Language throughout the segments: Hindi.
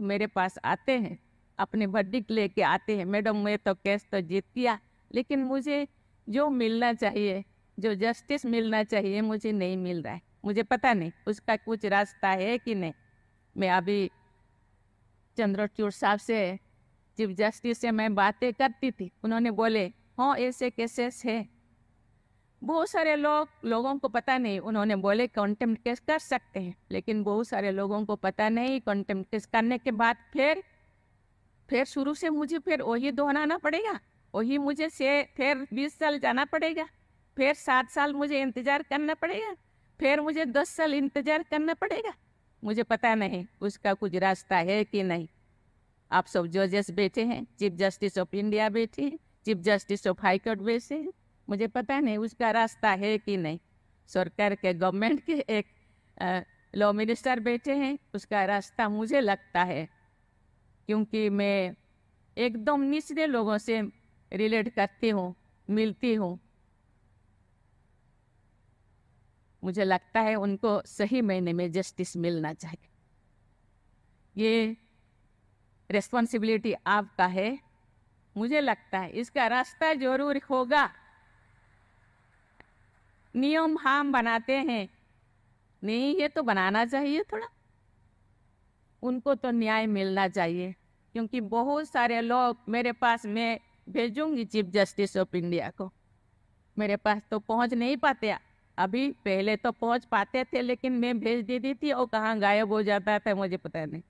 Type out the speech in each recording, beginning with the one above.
मेरे पास आते हैं अपने वर्डिक लेके आते हैं मैडम मैं तो केस तो जीत गया लेकिन मुझे जो मिलना चाहिए जो जस्टिस मिलना चाहिए मुझे नहीं मिल रहा है मुझे पता नहीं उसका कुछ रास्ता है कि नहीं मैं अभी चंद्रचूड़ साहब से चीफ जस्टिस से मैं बातें करती थी उन्होंने बोले हाँ ऐसे केसेस है बहुत सारे लोग लोगों को पता नहीं उन्होंने बोले कंटेम्प्ट केस कर सकते हैं लेकिन बहुत सारे लोगों को पता नहीं कंटेम्प्ट केस करने के बाद फिर फिर शुरू से मुझे फिर वही दोहराना पड़ेगा वही मुझे से फिर बीस साल जाना पड़ेगा फिर सात साल मुझे इंतज़ार करना पड़ेगा फिर मुझे दस साल इंतज़ार करना पड़ेगा मुझे पता नहीं उसका कुछ रास्ता है कि नहीं आप सब जजेस बैठे हैं चीफ जस्टिस ऑफ इंडिया बैठे हैं चीफ जस्टिस ऑफ हाईकोर्ट बैठे हैं मुझे पता नहीं उसका रास्ता है कि नहीं सरकार के गवर्नमेंट के एक लॉ मिनिस्टर बैठे हैं उसका रास्ता मुझे लगता है क्योंकि मैं एकदम निचले लोगों से रिलेट करती हूँ मिलती हूँ मुझे लगता है उनको सही महीने में जस्टिस मिलना चाहिए ये रेस्पॉन्सिबिलिटी आपका है मुझे लगता है इसका रास्ता जरूर होगा नियम हम बनाते हैं नहीं ये तो बनाना चाहिए थोड़ा उनको तो न्याय मिलना चाहिए क्योंकि बहुत सारे लोग मेरे पास मैं भेजूंगी चीफ जस्टिस ऑफ इंडिया को मेरे पास तो पहुंच नहीं पाते अभी पहले तो पहुंच पाते थे लेकिन मैं भेज देती थी और कहाँ गायब हो जाता था मुझे पता नहीं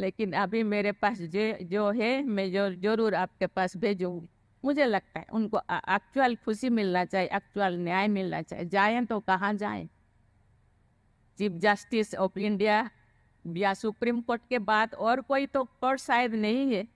लेकिन अभी मेरे पास जो जो है मैं जो जरूर आपके पास भेजूंगी मुझे लगता है उनको एक्चुअल खुशी मिलना चाहिए एक्चुअल न्याय मिलना चाहिए जाए तो कहाँ जाए चीफ जस्टिस ऑफ इंडिया या सुप्रीम कोर्ट के बाद और कोई तो कोर्ट शायद नहीं है